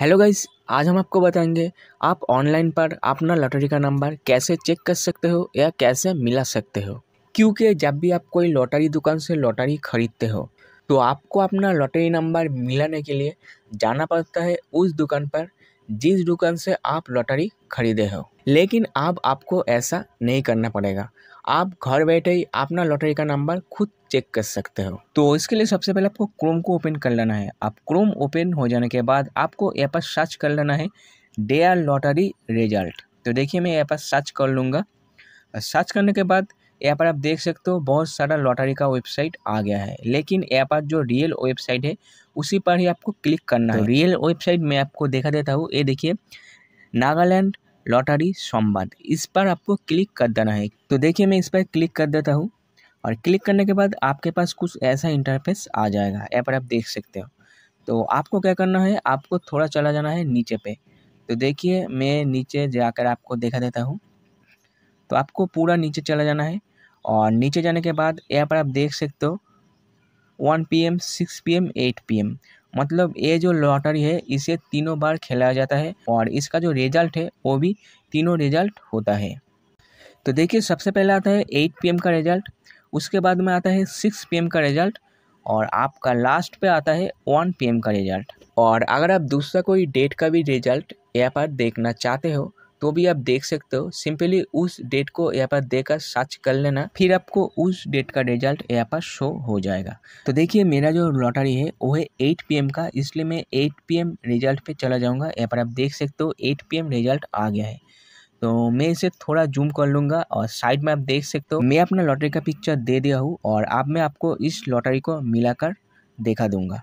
hello guys आज हम आपको बताएंगे आप ऑनलाइन पर अपना लॉटरी का नंबर कैसे चेक कर सकते हो या कैसे मिला सकते हो क्योंकि जब भी आप कोई लॉटरी दुकान से लॉटरी खरीदते हो तो आपको अपना लॉटरी नंबर मिलाने के लिए जाना पड़ता है उस दुकान पर जिस दुकान से आप लॉटरी खरीदे हो लेकिन अब आपको ऐसा नहीं करना पड़ेगा आप घर बैठे ही अपना लॉटरी का नंबर खुद चेक कर सकते हो तो इसके लिए सबसे पहले आपको क्रोम को ओपन कर लेना है आप क्रोम ओपन हो जाने के बाद आपको यहाँ पर सर्च कर लेना है डेयर लॉटरी रिजल्ट तो देखिए मैं यहाँ पर सर्च कर लूँगा सर्च करने के बाद यहाँ पर आप देख सकते हो बहुत सारा लॉटरी का वेबसाइट आ गया है लेकिन यहाँ पर जो रियल वेबसाइट है उसी पर ही आपको क्लिक करना तो है रियल वेबसाइट में आपको देखा देता हूँ ये देखिए नागालैंड लॉटरी संवाद इस पर आपको क्लिक कर देना है तो देखिए मैं इस पर क्लिक कर देता हूँ और क्लिक करने के बाद आपके पास कुछ ऐसा इंटरफेस आ जाएगा यहाँ पर आप देख सकते हो तो आपको क्या करना है आपको थोड़ा चला जाना है नीचे पे तो देखिए मैं नीचे जाकर आपको देखा देता हूँ तो आपको पूरा नीचे चला जाना है और नीचे जाने के बाद यहाँ पर आप देख सकते हो one P M six P M eight P M मतलब ये जो लॉटरी है इसे तीनों बार खेला जाता है और इसका जो रिजल्ट है वो भी तीनों रिजल्ट होता है तो देखिए सबसे पहले आता है एट पी का रिजल्ट उसके बाद में आता है सिक्स पी का रिजल्ट और आपका लास्ट पे आता है वन पी का रिजल्ट और अगर आप दूसरा कोई डेट का भी रिजल्ट यहाँ पर देखना चाहते हो तो भी आप देख सकते हो सिंपली उस डेट को यहाँ पर देकर सर्च कर लेना फिर आपको उस डेट का रिजल्ट यहाँ पर शो हो जाएगा तो देखिए मेरा जो लॉटरी है वो है एट पी का इसलिए मैं एट पी रिजल्ट पर चला जाऊँगा यहाँ पर आप देख सकते हो एट पी रिजल्ट आ गया है तो मैं इसे थोड़ा जूम कर लूँगा और साइड में आप देख सकते हो मैं अपना लॉटरी का पिक्चर दे दिया हूँ और अब आप मैं आपको इस लॉटरी को मिलाकर देखा दूँगा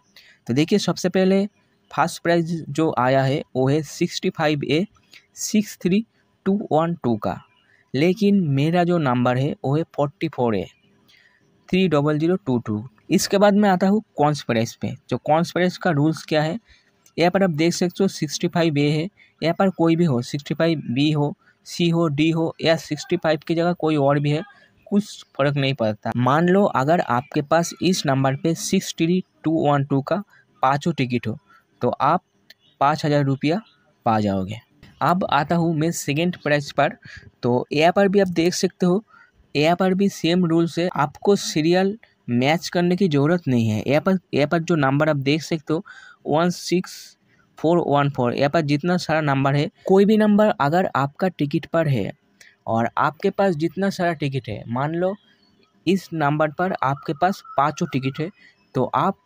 तो देखिए सबसे पहले फर्स्ट प्राइज जो आया है वो है sixty five A six three two one two का लेकिन मेरा जो नंबर है वो है forty four A three double zero two two इसके बाद मैं आता हूँ कॉन्स प्राइस पे जो कॉन्स प्राइस का रूल्स क्या है यहाँ पर आप देख सकते हो सिक्सटी फाइव ए है यहाँ पर कोई भी हो सिक्सटी फाइव बी हो सी हो डी हो या सिक्सटी फाइव की जगह कोई और भी है कुछ फ़र्क नहीं पड़ता मान लो अगर आपके पास इस नंबर पे six three two one two का पाँचों टिकट हो तो आप पाँच हज़ार रुपया पा जाओगे अब आता हूँ मैं सेकेंड प्राइस पर तो ए पर भी आप देख सकते हो ए पर भी सेम रूल्स है आपको सीरियल मैच करने की ज़रूरत नहीं है यहाँ पर यहाँ पर जो नंबर आप देख सकते हो one six four one four यहाँ पर जितना सारा नंबर है कोई भी नंबर अगर आपका टिकट पर है और आपके पास जितना सारा टिकट है मान लो इस नंबर पर आपके पास पाँचों टिकट है तो आप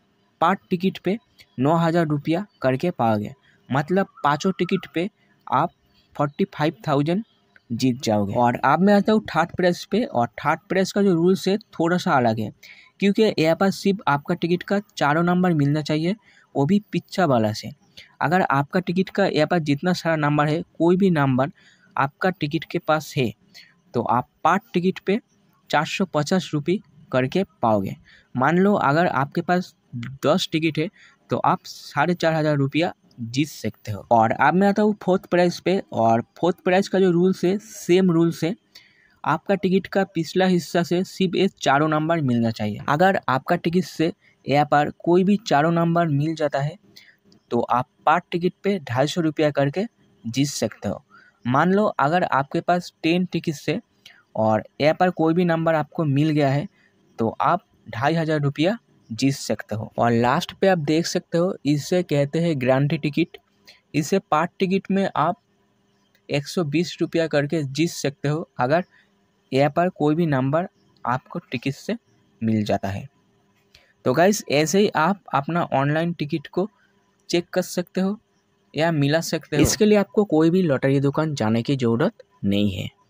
पाँच टिकट पे नौ हज़ार रुपया करके पाओगे मतलब पाँचों टिकट पे आप फोर्टी फाइव थाउजेंड जीत जाओगे और आप मैं आता हूँ थर्ड प्रेस पे और थर्ड प्रेस का जो रूल्स है थोड़ा सा अलग है क्योंकि यहाँ पर सिर्फ आपका टिकट का चारों नंबर मिलना चाहिए वो भी पिछा वाला से अगर आपका टिकट का यहाँ पर जितना सारा नंबर है कोई भी नंबर आपका टिकट के पास है तो आप पार्ट टिकट पे चार सौ पचास रुपये करके पाओगे मान लो अगर आपके पास दस टिकट है तो आप साढ़े चार हज़ार रुपया जीत सकते हो और अब मैं आता हूँ फोर्थ प्राइज पे और फोर्थ प्राइज का जो रूल्स है सेम रूल्स है आपका टिकट का पिछला हिस्सा से सिर्फ एक चारों नंबर मिलना चाहिए अगर आपका टिकट से यहाँ पर कोई भी चारों नंबर मिल जाता है तो आप पार्ट टिकट पे ढाई सौ रुपया करके जीत सकते हो मान लो अगर आपके पास टेन टिकट से और यहाँ पर कोई भी नंबर आपको मिल गया है तो आप ढाई हज़ार रुपया जीत सकते हो और लास्ट पे आप देख सकते हो इसे कहते हैं ग्रांटी टिकट इसे पार्ट टिकट में आप एक सौ बीस रुपया करके जीत सकते हो अगर यहाँ पर कोई भी नंबर आपको टिकट से मिल जाता है तो गाइस ऐसे ही आप अपना ऑनलाइन टिकट को चेक कर सकते हो या मिला सकते हो इसके लिए आपको कोई भी लॉटरी दुकान जाने की ज़रूरत नहीं है